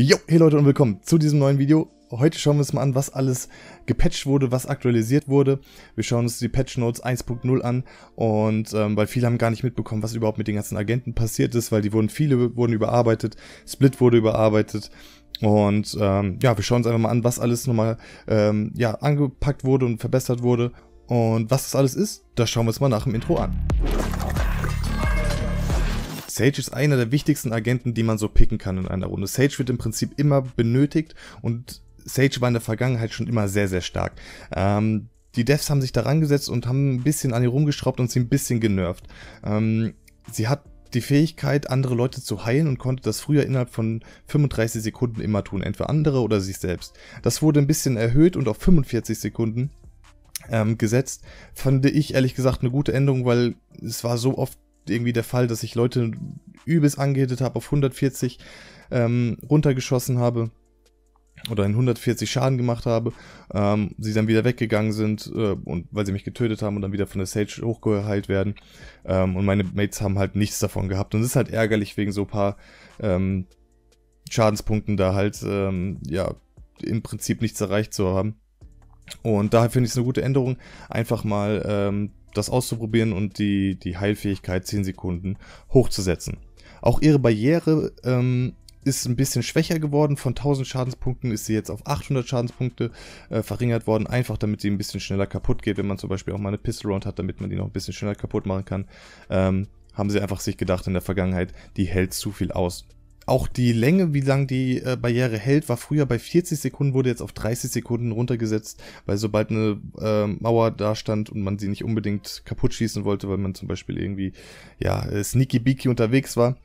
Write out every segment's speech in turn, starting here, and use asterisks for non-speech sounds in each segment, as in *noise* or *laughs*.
Jo, hey Leute und willkommen zu diesem neuen Video. Heute schauen wir uns mal an, was alles gepatcht wurde, was aktualisiert wurde. Wir schauen uns die Patch Notes 1.0 an und ähm, weil viele haben gar nicht mitbekommen, was überhaupt mit den ganzen Agenten passiert ist, weil die wurden, viele wurden überarbeitet, Split wurde überarbeitet und ähm, ja, wir schauen uns einfach mal an, was alles nochmal ähm, ja, angepackt wurde und verbessert wurde und was das alles ist, das schauen wir uns mal nach dem Intro an. Sage ist einer der wichtigsten Agenten, die man so picken kann in einer Runde. Sage wird im Prinzip immer benötigt und Sage war in der Vergangenheit schon immer sehr, sehr stark. Ähm, die Devs haben sich daran gesetzt und haben ein bisschen an ihr rumgeschraubt und sie ein bisschen genervt. Ähm, sie hat die Fähigkeit, andere Leute zu heilen und konnte das früher innerhalb von 35 Sekunden immer tun, entweder andere oder sich selbst. Das wurde ein bisschen erhöht und auf 45 Sekunden ähm, gesetzt. Fand ich ehrlich gesagt eine gute Änderung, weil es war so oft irgendwie der Fall, dass ich Leute übelst angehittet habe, auf 140 ähm, runtergeschossen habe oder in 140 Schaden gemacht habe, ähm, sie dann wieder weggegangen sind äh, und weil sie mich getötet haben und dann wieder von der Sage hochgeheilt werden ähm, und meine Mates haben halt nichts davon gehabt und es ist halt ärgerlich wegen so ein paar ähm, Schadenspunkten da halt ähm, ja im Prinzip nichts erreicht zu haben und daher finde ich es eine gute Änderung, einfach mal ähm, das auszuprobieren und die, die Heilfähigkeit 10 Sekunden hochzusetzen. Auch ihre Barriere ähm, ist ein bisschen schwächer geworden. Von 1000 Schadenspunkten ist sie jetzt auf 800 Schadenspunkte äh, verringert worden. Einfach damit sie ein bisschen schneller kaputt geht, wenn man zum Beispiel auch mal eine Pistol Round hat, damit man die noch ein bisschen schneller kaputt machen kann. Ähm, haben sie einfach sich gedacht in der Vergangenheit, die hält zu viel aus. Auch die Länge, wie lang die äh, Barriere hält, war früher bei 40 Sekunden, wurde jetzt auf 30 Sekunden runtergesetzt, weil sobald eine äh, Mauer da stand und man sie nicht unbedingt kaputt schießen wollte, weil man zum Beispiel irgendwie, ja, äh, sneaky beaky unterwegs war,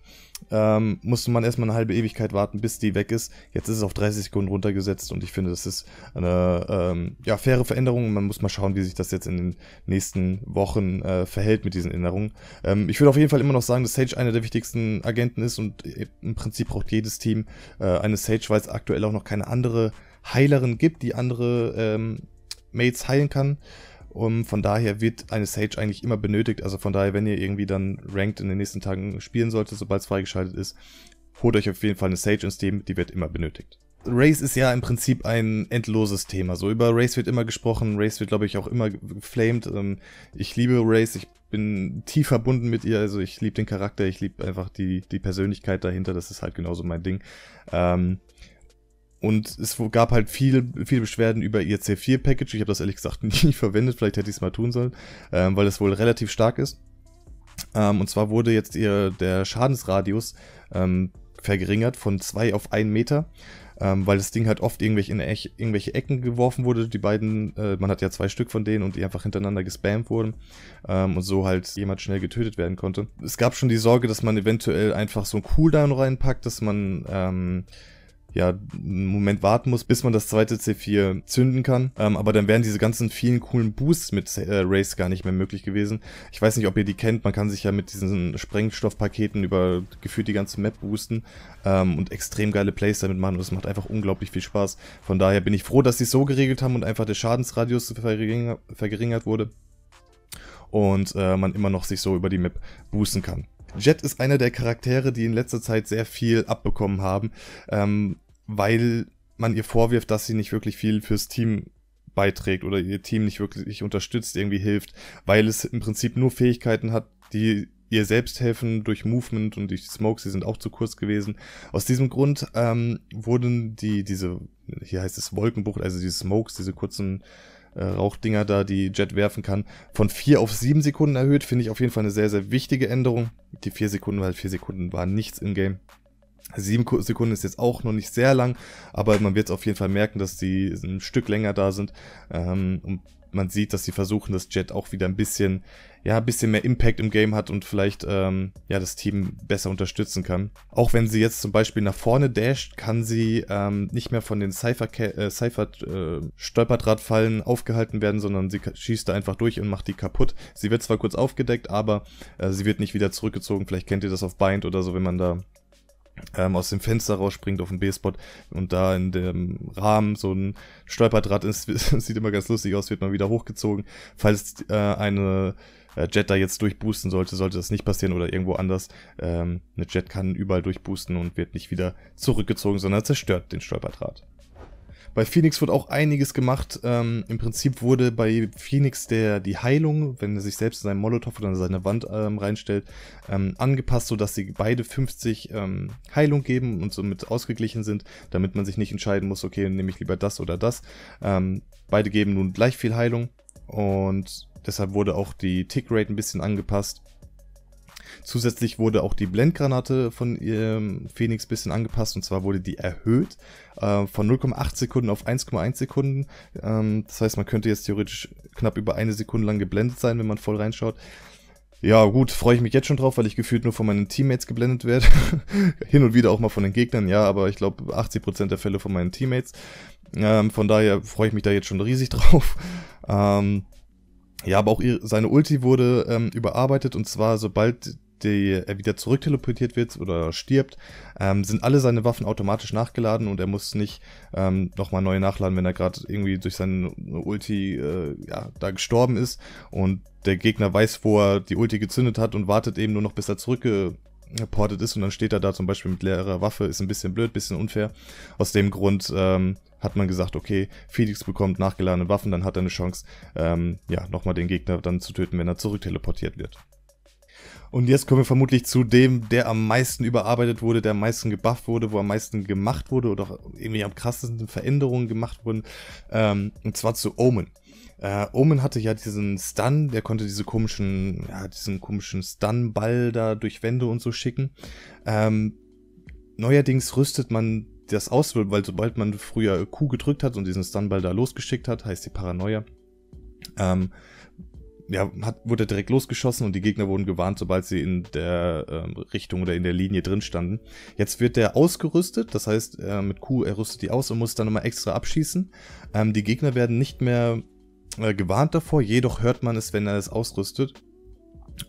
ähm, musste man erstmal eine halbe Ewigkeit warten, bis die weg ist. Jetzt ist es auf 30 Sekunden runtergesetzt und ich finde, das ist eine ähm, ja, faire Veränderung. Man muss mal schauen, wie sich das jetzt in den nächsten Wochen äh, verhält mit diesen Änderungen. Ähm, ich würde auf jeden Fall immer noch sagen, dass Sage einer der wichtigsten Agenten ist und im Prinzip braucht jedes Team äh, eine Sage, weil es aktuell auch noch keine andere Heilerin gibt, die andere ähm, Mates heilen kann. Und von daher wird eine Sage eigentlich immer benötigt. Also von daher, wenn ihr irgendwie dann Ranked in den nächsten Tagen spielen solltet, sobald es freigeschaltet ist, holt euch auf jeden Fall eine Sage ins Team, die wird immer benötigt. Race ist ja im Prinzip ein endloses Thema. So über Race wird immer gesprochen, Race wird glaube ich auch immer geflamed. Ähm, ich liebe Race, ich bin tief verbunden mit ihr, also ich liebe den Charakter, ich liebe einfach die, die Persönlichkeit dahinter, das ist halt genauso mein Ding. Ähm, und es gab halt viel, viele Beschwerden über ihr e C4-Package. Ich habe das ehrlich gesagt *laughs* nie verwendet, vielleicht hätte ich es mal tun sollen, ähm, weil es wohl relativ stark ist. Ähm, und zwar wurde jetzt ihr der Schadensradius ähm, verringert von 2 auf 1 Meter, ähm, weil das Ding halt oft irgendwelche, in Ech irgendwelche Ecken geworfen wurde. Die beiden, äh, man hat ja zwei Stück von denen und die einfach hintereinander gespammt wurden ähm, und so halt jemand schnell getötet werden konnte. Es gab schon die Sorge, dass man eventuell einfach so einen Cooldown reinpackt, dass man ähm, ja, einen Moment warten muss, bis man das zweite C4 zünden kann. Ähm, aber dann wären diese ganzen vielen coolen Boosts mit äh, Race gar nicht mehr möglich gewesen. Ich weiß nicht, ob ihr die kennt. Man kann sich ja mit diesen Sprengstoffpaketen über gefühlt die ganze Map boosten ähm, und extrem geile Plays damit machen. Und das macht einfach unglaublich viel Spaß. Von daher bin ich froh, dass sie es so geregelt haben und einfach der Schadensradius vergeringer, verringert wurde und äh, man immer noch sich so über die Map boosten kann. Jet ist einer der Charaktere, die in letzter Zeit sehr viel abbekommen haben, ähm, weil man ihr vorwirft, dass sie nicht wirklich viel fürs Team beiträgt oder ihr Team nicht wirklich unterstützt, irgendwie hilft, weil es im Prinzip nur Fähigkeiten hat, die ihr selbst helfen durch Movement und durch Smokes, die sind auch zu kurz gewesen. Aus diesem Grund ähm, wurden die, diese, hier heißt es Wolkenbucht, also die Smokes, diese kurzen äh, Rauchdinger da, die Jet werfen kann, von vier auf sieben Sekunden erhöht. Finde ich auf jeden Fall eine sehr, sehr wichtige Änderung. Die vier Sekunden, weil vier Sekunden waren nichts im Game. Sieben Sekunden ist jetzt auch noch nicht sehr lang, aber man wird es auf jeden Fall merken, dass die ein Stück länger da sind. Ähm, man sieht, dass sie versuchen, dass Jet auch wieder ein bisschen, ja, ein bisschen mehr Impact im Game hat und vielleicht, ähm, ja, das Team besser unterstützen kann. Auch wenn sie jetzt zum Beispiel nach vorne dasht, kann sie ähm, nicht mehr von den Cypher-Stolperdrahtfallen äh, Cypher, äh, aufgehalten werden, sondern sie schießt da einfach durch und macht die kaputt. Sie wird zwar kurz aufgedeckt, aber äh, sie wird nicht wieder zurückgezogen. Vielleicht kennt ihr das auf Bind oder so, wenn man da ähm, aus dem Fenster rausspringt auf den B-Spot und da in dem Rahmen so ein Stolperdraht ist, *laughs* sieht immer ganz lustig aus, wird mal wieder hochgezogen. Falls äh, eine äh, Jet da jetzt durchboosten sollte, sollte das nicht passieren oder irgendwo anders. Ähm, eine Jet kann überall durchboosten und wird nicht wieder zurückgezogen, sondern zerstört den Stolperdraht. Bei Phoenix wird auch einiges gemacht. Ähm, Im Prinzip wurde bei Phoenix der, die Heilung, wenn er sich selbst in seinen Molotow oder in seine Wand ähm, reinstellt, ähm, angepasst, sodass sie beide 50 ähm, Heilung geben und somit ausgeglichen sind, damit man sich nicht entscheiden muss, okay, nehme ich lieber das oder das. Ähm, beide geben nun gleich viel Heilung und deshalb wurde auch die Tickrate ein bisschen angepasst. Zusätzlich wurde auch die Blendgranate von ähm, Phoenix ein bisschen angepasst und zwar wurde die erhöht äh, von 0,8 Sekunden auf 1,1 Sekunden. Ähm, das heißt, man könnte jetzt theoretisch knapp über eine Sekunde lang geblendet sein, wenn man voll reinschaut. Ja, gut, freue ich mich jetzt schon drauf, weil ich gefühlt nur von meinen Teammates geblendet werde. *laughs* Hin und wieder auch mal von den Gegnern, ja, aber ich glaube 80% der Fälle von meinen Teammates. Ähm, von daher freue ich mich da jetzt schon riesig *laughs* drauf. Ähm, ja, aber auch ihre, seine Ulti wurde ähm, überarbeitet und zwar sobald die, er äh, wieder zurückteleportiert wird oder stirbt, ähm, sind alle seine Waffen automatisch nachgeladen und er muss nicht ähm, nochmal neu nachladen, wenn er gerade irgendwie durch seinen äh, Ulti äh, ja, da gestorben ist und der Gegner weiß, wo er die Ulti gezündet hat und wartet eben nur noch, bis er zurückge portet ist und dann steht er da zum Beispiel mit leerer Waffe, ist ein bisschen blöd, bisschen unfair. Aus dem Grund ähm, hat man gesagt, okay, Felix bekommt nachgeladene Waffen, dann hat er eine Chance, ähm, ja, nochmal den Gegner dann zu töten, wenn er zurückteleportiert wird. Und jetzt kommen wir vermutlich zu dem, der am meisten überarbeitet wurde, der am meisten gebufft wurde, wo am meisten gemacht wurde oder irgendwie am krassesten Veränderungen gemacht wurden. Ähm, und zwar zu Omen. Äh, Omen hatte ja diesen Stun, der konnte diese komischen, ja, diesen komischen Stun-Ball da durch Wände und so schicken. Ähm, neuerdings rüstet man das aus, weil sobald man früher Q gedrückt hat und diesen Stunball da losgeschickt hat, heißt die Paranoia, ähm, ja, hat, wurde direkt losgeschossen und die Gegner wurden gewarnt, sobald sie in der ähm, Richtung oder in der Linie drin standen. Jetzt wird der ausgerüstet, das heißt, äh, mit Q, er rüstet die aus und muss dann nochmal extra abschießen. Ähm, die Gegner werden nicht mehr äh, gewarnt davor, jedoch hört man es, wenn er es ausrüstet.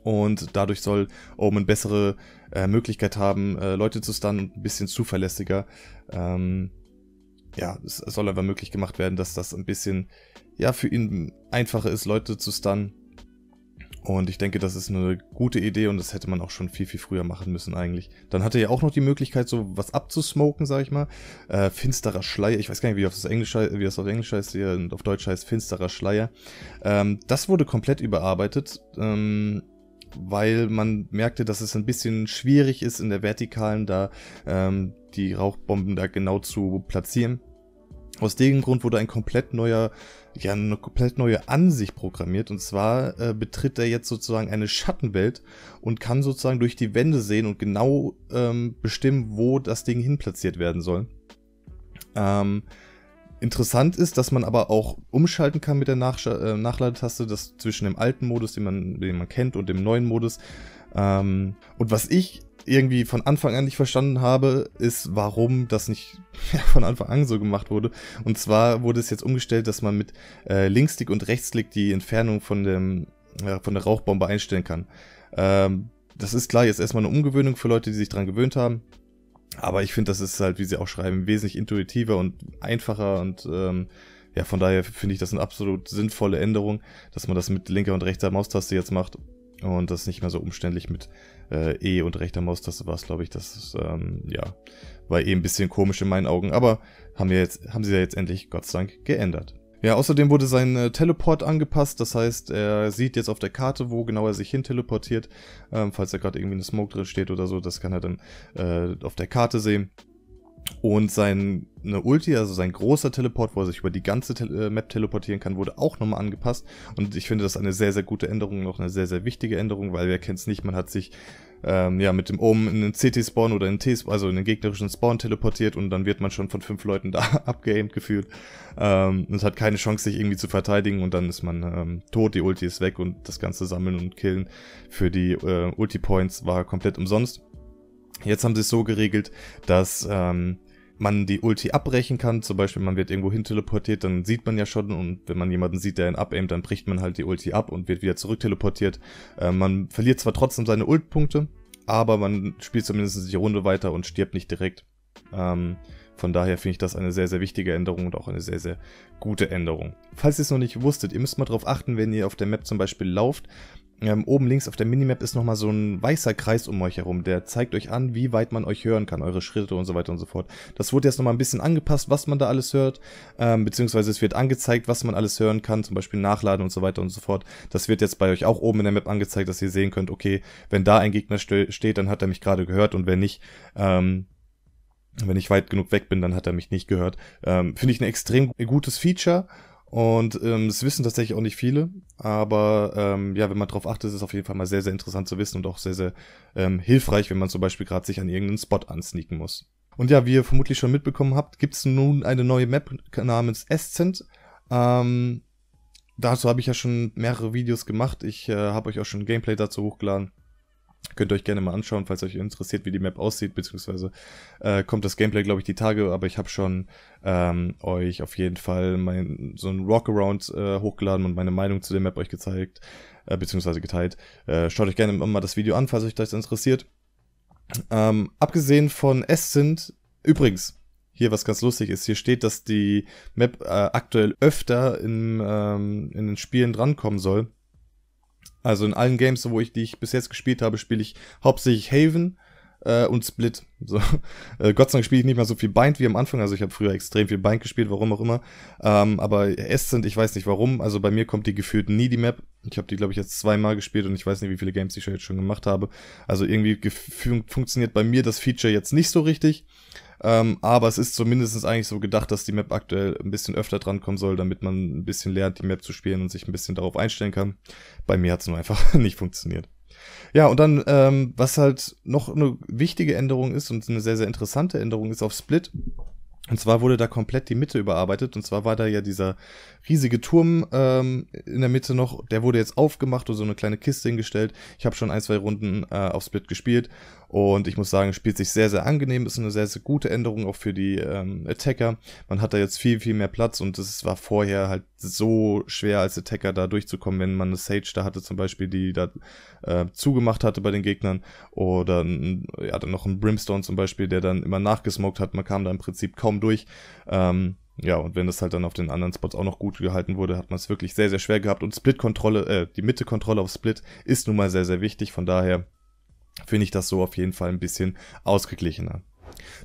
Und dadurch soll Omen bessere äh, Möglichkeit haben, äh, Leute zu stunnen und ein bisschen zuverlässiger. Ähm, ja, es soll aber möglich gemacht werden, dass das ein bisschen, ja, für ihn einfacher ist, Leute zu stunnen und ich denke, das ist eine gute Idee und das hätte man auch schon viel, viel früher machen müssen eigentlich. Dann hatte er ja auch noch die Möglichkeit, so was abzusmoken, sag ich mal. Äh, finsterer Schleier, ich weiß gar nicht, wie das, Englisch, wie das auf Englisch heißt hier und auf Deutsch heißt finsterer Schleier. Ähm, das wurde komplett überarbeitet, ähm, weil man merkte, dass es ein bisschen schwierig ist in der Vertikalen da ähm, die Rauchbomben da genau zu platzieren. Aus dem Grund wurde ein komplett neuer, ja, eine komplett neue Ansicht programmiert. Und zwar äh, betritt er jetzt sozusagen eine Schattenwelt und kann sozusagen durch die Wände sehen und genau ähm, bestimmen, wo das Ding hinplatziert werden soll. Ähm, Interessant ist, dass man aber auch umschalten kann mit der Nach äh, Nachladetaste, das zwischen dem alten Modus, den man, den man kennt, und dem neuen Modus. Ähm, und was ich irgendwie von Anfang an nicht verstanden habe, ist, warum das nicht *laughs* von Anfang an so gemacht wurde. Und zwar wurde es jetzt umgestellt, dass man mit äh, Linkstick und Rechtsklick die Entfernung von, dem, äh, von der Rauchbombe einstellen kann. Ähm, das ist klar jetzt erstmal eine Umgewöhnung für Leute, die sich dran gewöhnt haben. Aber ich finde, das ist halt, wie sie auch schreiben, wesentlich intuitiver und einfacher und ähm, ja, von daher finde ich das eine absolut sinnvolle Änderung, dass man das mit linker und rechter Maustaste jetzt macht und das ist nicht mehr so umständlich mit äh, E und rechter Maustaste war es, glaube ich. Das ähm, ja, war eh ein bisschen komisch in meinen Augen. Aber haben, wir jetzt, haben sie ja jetzt endlich, Gott sei Dank, geändert. Ja, außerdem wurde sein äh, Teleport angepasst. Das heißt, er sieht jetzt auf der Karte, wo genau er sich hin teleportiert. Ähm, falls da gerade irgendwie eine Smoke drin steht oder so, das kann er dann äh, auf der Karte sehen. Und seine Ulti, also sein großer Teleport, wo er sich über die ganze Tele äh, Map teleportieren kann, wurde auch nochmal angepasst. Und ich finde das eine sehr, sehr gute Änderung, auch eine sehr, sehr wichtige Änderung, weil wer kennt es nicht, man hat sich ähm, ja, mit dem Omen in den CT-Spawn oder in T, spawn also in den gegnerischen Spawn teleportiert und dann wird man schon von fünf Leuten *laughs* da abgeaimt gefühlt ähm, und hat keine Chance, sich irgendwie zu verteidigen und dann ist man ähm, tot, die Ulti ist weg und das ganze Sammeln und Killen für die äh, Ulti-Points war komplett umsonst. Jetzt haben sie es so geregelt, dass ähm, man die Ulti abbrechen kann. Zum Beispiel, man wird irgendwo hin teleportiert, dann sieht man ja schon. Und wenn man jemanden sieht, der ihn abaimt, dann bricht man halt die Ulti ab und wird wieder zurück teleportiert. Äh, man verliert zwar trotzdem seine Ult-Punkte, aber man spielt zumindest die Runde weiter und stirbt nicht direkt. Ähm, von daher finde ich das eine sehr, sehr wichtige Änderung und auch eine sehr, sehr gute Änderung. Falls ihr es noch nicht wusstet, ihr müsst mal darauf achten, wenn ihr auf der Map zum Beispiel lauft, ähm, oben links auf der Minimap ist nochmal so ein weißer Kreis um euch herum, der zeigt euch an, wie weit man euch hören kann, eure Schritte und so weiter und so fort. Das wurde jetzt nochmal ein bisschen angepasst, was man da alles hört, ähm, beziehungsweise es wird angezeigt, was man alles hören kann, zum Beispiel Nachladen und so weiter und so fort. Das wird jetzt bei euch auch oben in der Map angezeigt, dass ihr sehen könnt, okay, wenn da ein Gegner ste steht, dann hat er mich gerade gehört und wenn nicht, ähm, wenn ich weit genug weg bin, dann hat er mich nicht gehört. Ähm, Finde ich ein extrem gutes Feature und ähm, es wissen tatsächlich auch nicht viele, aber ähm, ja, wenn man drauf achtet, ist es auf jeden Fall mal sehr, sehr interessant zu wissen und auch sehr, sehr ähm, hilfreich, wenn man zum Beispiel gerade sich an irgendeinen Spot ansneaken muss. Und ja, wie ihr vermutlich schon mitbekommen habt, gibt es nun eine neue Map namens Ascent. Ähm, dazu habe ich ja schon mehrere Videos gemacht. Ich äh, habe euch auch schon Gameplay dazu hochgeladen. Könnt ihr euch gerne mal anschauen, falls euch interessiert, wie die Map aussieht, beziehungsweise äh, kommt das Gameplay, glaube ich, die Tage, aber ich habe schon ähm, euch auf jeden Fall mein, so ein Walkaround äh, hochgeladen und meine Meinung zu der Map euch gezeigt, äh, beziehungsweise geteilt. Äh, schaut euch gerne mal das Video an, falls euch das interessiert. Ähm, abgesehen von Essend, übrigens, hier was ganz lustig ist, hier steht, dass die Map äh, aktuell öfter in, ähm, in den Spielen drankommen soll. Also in allen Games, wo ich, die ich bis jetzt gespielt habe, spiele ich hauptsächlich Haven äh, und Split. *laughs* So. Äh, Gott sei Dank spiele ich nicht mehr so viel Bind wie am Anfang. Also ich habe früher extrem viel Bind gespielt, warum auch immer. Ähm, aber Ascent, ich weiß nicht warum. Also bei mir kommt die gefühlt nie die Map. Ich habe die, glaube ich, jetzt zweimal gespielt und ich weiß nicht, wie viele Games ich jetzt schon gemacht habe. Also irgendwie funktioniert bei mir das Feature jetzt nicht so richtig. Ähm, aber es ist zumindest eigentlich so gedacht, dass die Map aktuell ein bisschen öfter drankommen soll, damit man ein bisschen lernt, die Map zu spielen und sich ein bisschen darauf einstellen kann. Bei mir hat es nur einfach *laughs* nicht funktioniert. Ja, und dann, ähm, was halt noch eine wichtige Änderung ist und eine sehr, sehr interessante Änderung ist auf Split, und zwar wurde da komplett die Mitte überarbeitet. Und zwar war da ja dieser riesige Turm ähm, in der Mitte noch. Der wurde jetzt aufgemacht und so eine kleine Kiste hingestellt. Ich habe schon ein, zwei Runden äh, auf Split gespielt. Und ich muss sagen, spielt sich sehr, sehr angenehm. Ist eine sehr, sehr gute Änderung auch für die ähm, Attacker. Man hat da jetzt viel, viel mehr Platz. Und es war vorher halt so schwer als Attacker da durchzukommen, wenn man eine Sage da hatte zum Beispiel, die da äh, zugemacht hatte bei den Gegnern. Oder ja, dann noch ein Brimstone zum Beispiel, der dann immer nachgesmoked hat. Man kam da im Prinzip kaum kaum durch. Ähm, ja, und wenn das halt dann auf den anderen Spots auch noch gut gehalten wurde, hat man es wirklich sehr, sehr schwer gehabt. Und Split-Kontrolle, äh, die Mitte-Kontrolle auf Split ist nun mal sehr, sehr wichtig. Von daher finde ich das so auf jeden Fall ein bisschen ausgeglichener.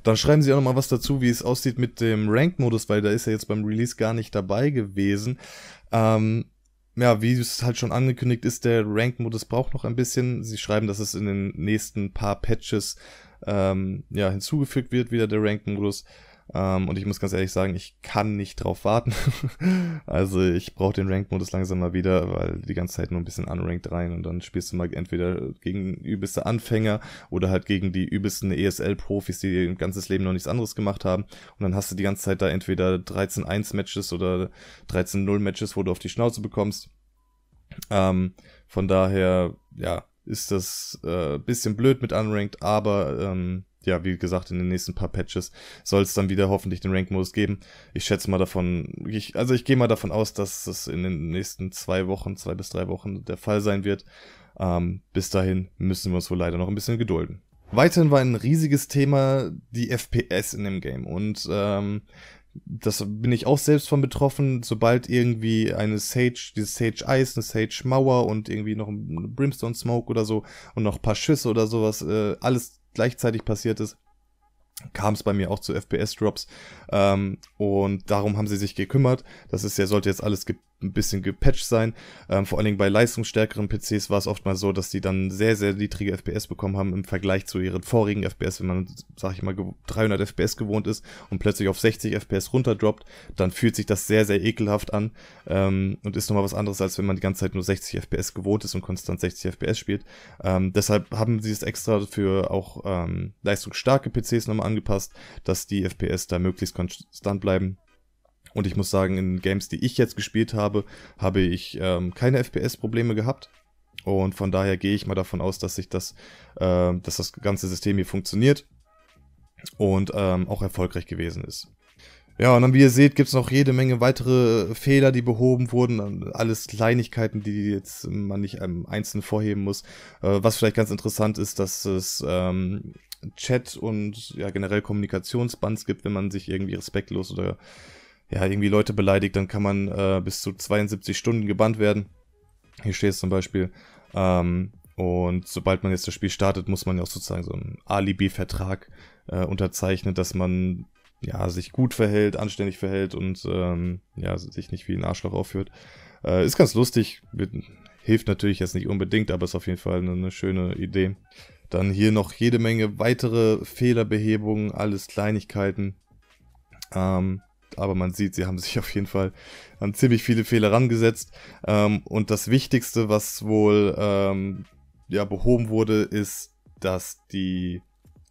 Dann schreiben sie auch nochmal was dazu, wie es aussieht mit dem Ranked-Modus, weil da ist er jetzt beim Release gar nicht dabei gewesen. Ähm, ja, wie es halt schon angekündigt ist, der Ranked-Modus braucht noch ein bisschen. Sie schreiben, dass es in den nächsten paar Patches ähm, ja, hinzugefügt wird, wieder der Ranked-Modus. Ähm, und ich muss ganz ehrlich sagen, ich kann nicht drauf warten. *laughs* also ich brauche den Ranked-Modus langsam mal wieder, weil die ganze Zeit nur ein bisschen unranked rein und dann spielst du mal entweder gegen übelste Anfänger oder halt gegen die übelsten ESL-Profis, die ihr ganzes Leben noch nichts anderes gemacht haben. Und dann hast du die ganze Zeit da entweder 13-1-Matches oder 13-0-Matches, wo du auf die Schnauze bekommst. Ähm, von daher, ja, ist das äh, bisschen blöd mit Unranked, aber ähm, ja, wie gesagt, in den nächsten paar Patches soll es dann wieder hoffentlich den Rank-Modus geben. Ich schätze mal davon, ich, also ich gehe mal davon aus, dass das in den nächsten zwei Wochen, zwei bis drei Wochen der Fall sein wird. Ähm, bis dahin müssen wir uns wohl leider noch ein bisschen gedulden. Weiterhin war ein riesiges Thema die FPS in dem Game und ähm, das bin ich auch selbst von betroffen, sobald irgendwie eine Sage, dieses Sage Eis, eine Sage Mauer und irgendwie noch ein Brimstone Smoke oder so und noch ein paar Schüsse oder sowas, äh, alles gleichzeitig passiert ist, kam es bei mir auch zu FPS-Drops. Ähm, und darum haben sie sich gekümmert. Das ist ja, sollte jetzt alles ge ein bisschen gepatcht sein. Ähm, vor allen Dingen bei leistungsstärkeren PCs war es oftmals so, dass die dann sehr, sehr niedrige FPS bekommen haben im Vergleich zu ihren vorigen FPS. Wenn man, sag ich mal, 300 FPS gewohnt ist und plötzlich auf 60 FPS runterdroppt, dann fühlt sich das sehr, sehr ekelhaft an ähm, und ist nochmal was anderes, als wenn man die ganze Zeit nur 60 FPS gewohnt ist und konstant 60 FPS spielt. Ähm, deshalb haben sie es extra für auch ähm, leistungsstarke PCs nochmal angepasst, dass die FPS da möglichst konstant bleiben und ich muss sagen, in Games, die ich jetzt gespielt habe, habe ich ähm, keine FPS-Probleme gehabt. Und von daher gehe ich mal davon aus, dass sich das, äh, dass das ganze System hier funktioniert und ähm, auch erfolgreich gewesen ist. Ja, und dann, wie ihr seht, gibt es noch jede Menge weitere Fehler, die behoben wurden. Alles Kleinigkeiten, die jetzt man nicht einem ähm, Einzelnen vorheben muss. Äh, was vielleicht ganz interessant ist, dass es ähm, Chat und ja, generell Kommunikationsbands gibt, wenn man sich irgendwie respektlos oder ja, irgendwie Leute beleidigt, dann kann man äh, bis zu 72 Stunden gebannt werden. Hier steht es zum Beispiel. Ähm, und sobald man jetzt das Spiel startet, muss man ja auch sozusagen so einen Alibi-Vertrag äh, unterzeichnen, dass man ja, sich gut verhält, anständig verhält und ähm, ja, sich nicht wie ein Arschloch aufführt. Äh, ist ganz lustig, hilft natürlich jetzt nicht unbedingt, aber ist auf jeden Fall eine, eine schöne Idee. Dann hier noch jede Menge weitere Fehlerbehebungen, alles Kleinigkeiten. Ähm, aber man sieht, sie haben sich *laughs* auf jeden Fall an ziemlich viele Fehler rangesetzt. Ähm, und das Wichtigste, was wohl ähm, ja, behoben wurde, ist, dass die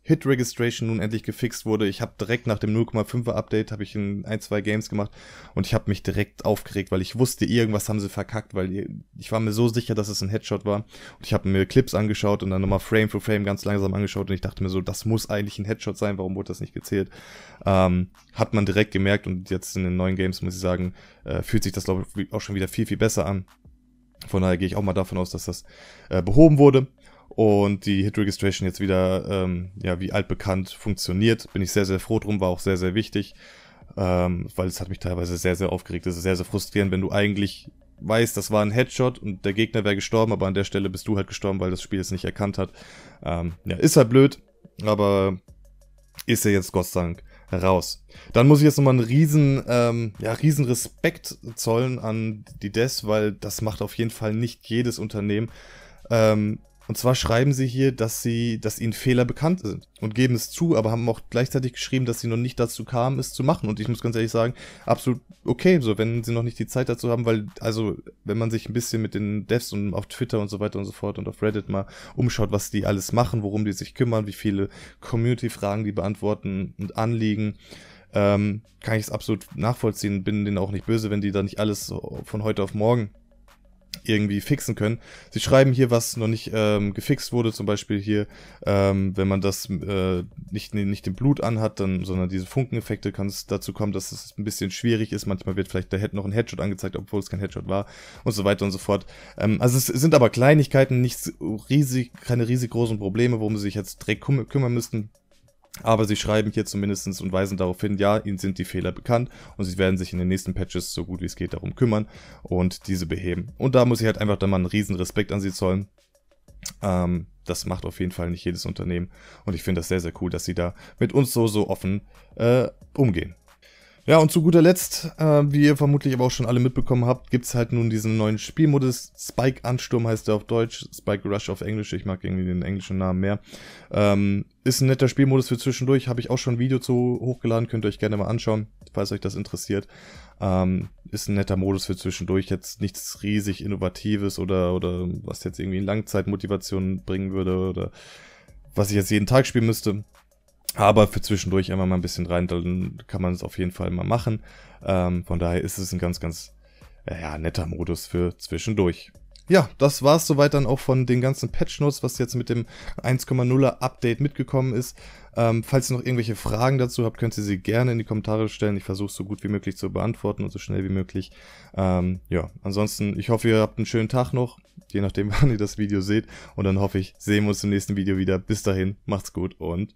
Hit Registration nun endlich gefixt wurde. Ich habe direkt nach dem 0,5er Update habe ich in ein, zwei Games gemacht und ich habe mich direkt aufgeregt, weil ich wusste, irgendwas haben sie verkackt, weil ich war mir so sicher, dass es ein Headshot war. Und ich habe mir Clips angeschaut und dann nochmal Frame für Frame ganz langsam angeschaut und ich dachte mir so, das muss eigentlich ein Headshot sein, warum wurde das nicht gezählt? Ähm, hat man direkt gemerkt und jetzt in den neuen Games, muss ich sagen, äh, fühlt sich das glaube ich auch schon wieder viel, viel besser an. Von daher gehe ich auch mal davon aus, dass das äh, behoben wurde und die Hit Registration jetzt wieder, ähm, ja, wie altbekannt funktioniert. Bin ich sehr, sehr froh drum, war auch sehr, sehr wichtig, ähm, weil es hat mich teilweise sehr, sehr aufgeregt. Es ist sehr, sehr frustrierend, wenn du eigentlich weißt, das war ein Headshot und der Gegner wäre gestorben, aber an der Stelle bist du halt gestorben, weil das Spiel es nicht erkannt hat. Ähm, ja, ist halt blöd, aber ist ja jetzt Gott sei Dank raus. Dann muss ich jetzt nochmal einen riesen, ähm, ja, riesen Respekt zollen an die DES, weil das macht auf jeden Fall nicht jedes Unternehmen. Ähm, und zwar schreiben sie hier, dass sie, dass ihnen Fehler bekannt sind und geben es zu, aber haben auch gleichzeitig geschrieben, dass sie noch nicht dazu kamen, es zu machen. Und ich muss ganz ehrlich sagen, absolut okay, so wenn sie noch nicht die Zeit dazu haben, weil, also, wenn man sich ein bisschen mit den Devs und auf Twitter und so weiter und so fort und auf Reddit mal umschaut, was die alles machen, worum die sich kümmern, wie viele Community-Fragen die beantworten und anliegen, ähm, kann ich es absolut nachvollziehen, bin denen auch nicht böse, wenn die da nicht alles von heute auf morgen irgendwie fixen können. Sie schreiben hier, was noch nicht ähm, gefixt wurde, zum Beispiel hier, ähm, wenn man das äh, nicht, nicht dem Blut anhat, dann, sondern diese Funkeneffekte, kann es dazu kommen, dass es ein bisschen schwierig ist. Manchmal wird vielleicht der Head noch ein Headshot angezeigt, obwohl es kein Headshot war und so weiter und so fort. Ähm, also es sind aber Kleinigkeiten, nichts riesig, keine riesig großen Probleme, worum sie sich jetzt direkt kümmern müssten. Aber sie schreiben hier zumindest und weisen darauf hin, ja, ihnen sind die Fehler bekannt und sie werden sich in den nächsten Patches so gut wie es geht darum kümmern und diese beheben. Und da muss ich halt einfach dann mal einen riesen Respekt an sie zollen. Ähm, das macht auf jeden Fall nicht jedes Unternehmen und ich finde das sehr, sehr cool, dass sie da mit uns so, so offen äh, umgehen. Ja, und zu guter Letzt, äh, wie ihr vermutlich aber auch schon alle mitbekommen habt, gibt's halt nun diesen neuen Spielmodus. Spike Ansturm heißt er auf Deutsch, Spike Rush auf Englisch. Ich mag irgendwie den englischen Namen mehr. Ähm, ist ein netter Spielmodus für zwischendurch. Habe ich auch schon ein Video zu hochgeladen, könnt ihr euch gerne mal anschauen, falls euch das interessiert. Ähm, ist ein netter Modus für zwischendurch. Jetzt nichts riesig Innovatives oder, oder was jetzt irgendwie Langzeitmotivation bringen würde oder was ich jetzt jeden Tag spielen müsste. Aber für zwischendurch immer mal ein bisschen rein, dann kann man es auf jeden Fall mal machen. Ähm, von daher ist es ein ganz, ganz ja, netter Modus für zwischendurch. Ja, das war es soweit dann auch von den ganzen Patch Notes, was jetzt mit dem 1,0er Update mitgekommen ist. Ähm, falls ihr noch irgendwelche Fragen dazu habt, könnt ihr sie gerne in die Kommentare stellen. Ich versuche so gut wie möglich zu beantworten und so schnell wie möglich. Ähm, ja, ansonsten, ich hoffe, ihr habt einen schönen Tag noch, je nachdem, *laughs* wann ihr das Video seht. Und dann hoffe ich, sehen wir uns im nächsten Video wieder. Bis dahin, macht's gut und